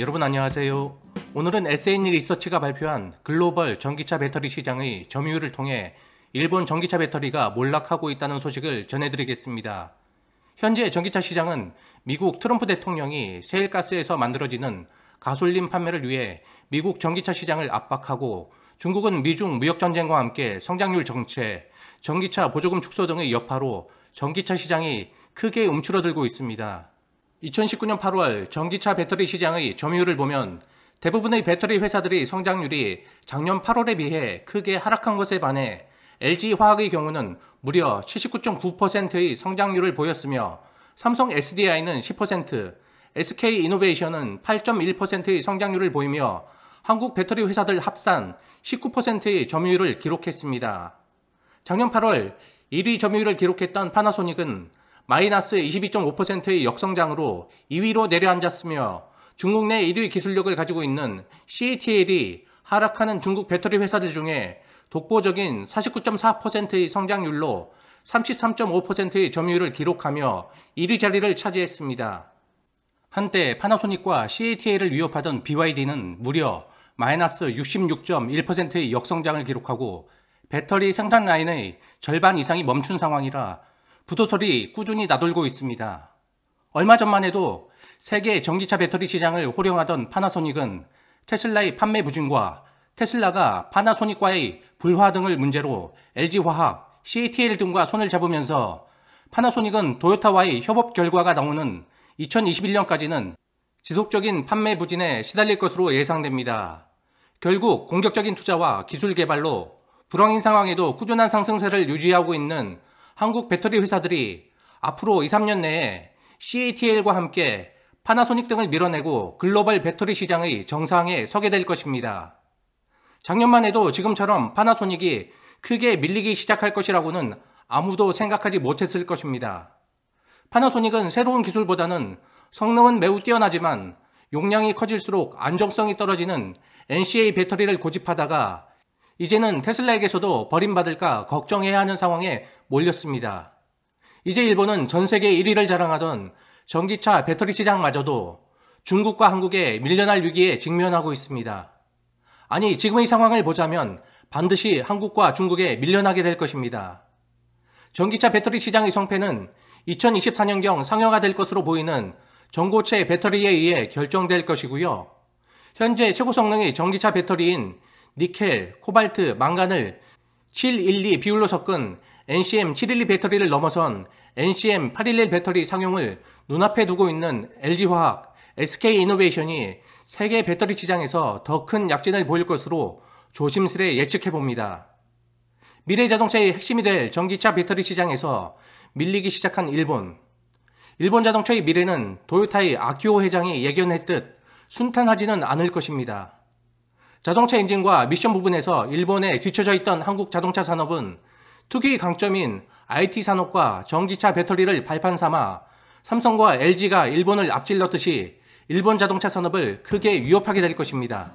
여러분 안녕하세요. 오늘은 SN 리서치가 발표한 글로벌 전기차 배터리 시장의 점유율을 통해 일본 전기차 배터리가 몰락하고 있다는 소식을 전해드리겠습니다. 현재 전기차 시장은 미국 트럼프 대통령이 세일가스에서 만들어지는 가솔린 판매를 위해 미국 전기차 시장을 압박하고 중국은 미중 무역전쟁과 함께 성장률 정체, 전기차 보조금 축소 등의 여파로 전기차 시장이 크게 움츠러들고 있습니다. 2019년 8월 전기차 배터리 시장의 점유율을 보면 대부분의 배터리 회사들이 성장률이 작년 8월에 비해 크게 하락한 것에 반해 LG화학의 경우는 무려 79.9%의 성장률을 보였으며 삼성 SDI는 10%, SK이노베이션은 8.1%의 성장률을 보이며 한국 배터리 회사들 합산 19%의 점유율을 기록했습니다. 작년 8월 1위 점유율을 기록했던 파나소닉은 마이너스 22.5%의 역성장으로 2위로 내려앉았으며 중국 내 1위 기술력을 가지고 있는 CATL이 하락하는 중국 배터리 회사들 중에 독보적인 49.4%의 성장률로 33.5%의 점유율을 기록하며 1위 자리를 차지했습니다. 한때 파나소닉과 CATL을 위협하던 BYD는 무려 마이너스 66.1%의 역성장을 기록하고 배터리 생산 라인의 절반 이상이 멈춘 상황이라 부도설이 꾸준히 나돌고 있습니다. 얼마 전만 해도 세계 전기차 배터리 시장을 호령하던 파나소닉은 테슬라의 판매 부진과 테슬라가 파나소닉과의 불화 등을 문제로 LG화학, CATL 등과 손을 잡으면서 파나소닉은 도요타와의 협업 결과가 나오는 2021년까지는 지속적인 판매 부진에 시달릴 것으로 예상됩니다. 결국 공격적인 투자와 기술 개발로 불황인 상황에도 꾸준한 상승세를 유지하고 있는 한국 배터리 회사들이 앞으로 2, 3년 내에 CATL과 함께 파나소닉 등을 밀어내고 글로벌 배터리 시장의 정상에 서게 될 것입니다. 작년만 해도 지금처럼 파나소닉이 크게 밀리기 시작할 것이라고는 아무도 생각하지 못했을 것입니다. 파나소닉은 새로운 기술보다는 성능은 매우 뛰어나지만 용량이 커질수록 안정성이 떨어지는 NCA 배터리를 고집하다가 이제는 테슬라에게서도 버림받을까 걱정해야 하는 상황에 몰렸습니다. 이제 일본은 전 세계 1위를 자랑하던 전기차 배터리 시장마저도 중국과 한국에 밀려날 위기에 직면하고 있습니다. 아니, 지금의 상황을 보자면 반드시 한국과 중국에 밀려나게 될 것입니다. 전기차 배터리 시장의 성패는 2024년경 상여가 될 것으로 보이는 전고체 배터리에 의해 결정될 것이고요. 현재 최고 성능의 전기차 배터리인 니켈, 코발트, 망간을 712 비율로 섞은 NCM 712 배터리를 넘어선 NCM 811 배터리 상용을 눈앞에 두고 있는 LG화학, SK이노베이션이 세계 배터리 시장에서 더 큰 약진을 보일 것으로 조심스레 예측해봅니다. 미래 자동차의 핵심이 될 전기차 배터리 시장에서 밀리기 시작한 일본. 일본 자동차의 미래는 도요타의 아키오 회장이 예견했듯 순탄하지는 않을 것입니다. 자동차 엔진과 미션 부분에서 일본에 뒤처져 있던 한국 자동차 산업은 투기 의 강점인 IT 산업과 전기차 배터리를 발판 삼아 삼성과 LG가 일본을 앞질렀듯이 일본 자동차 산업을 크게 위협하게 될 것입니다.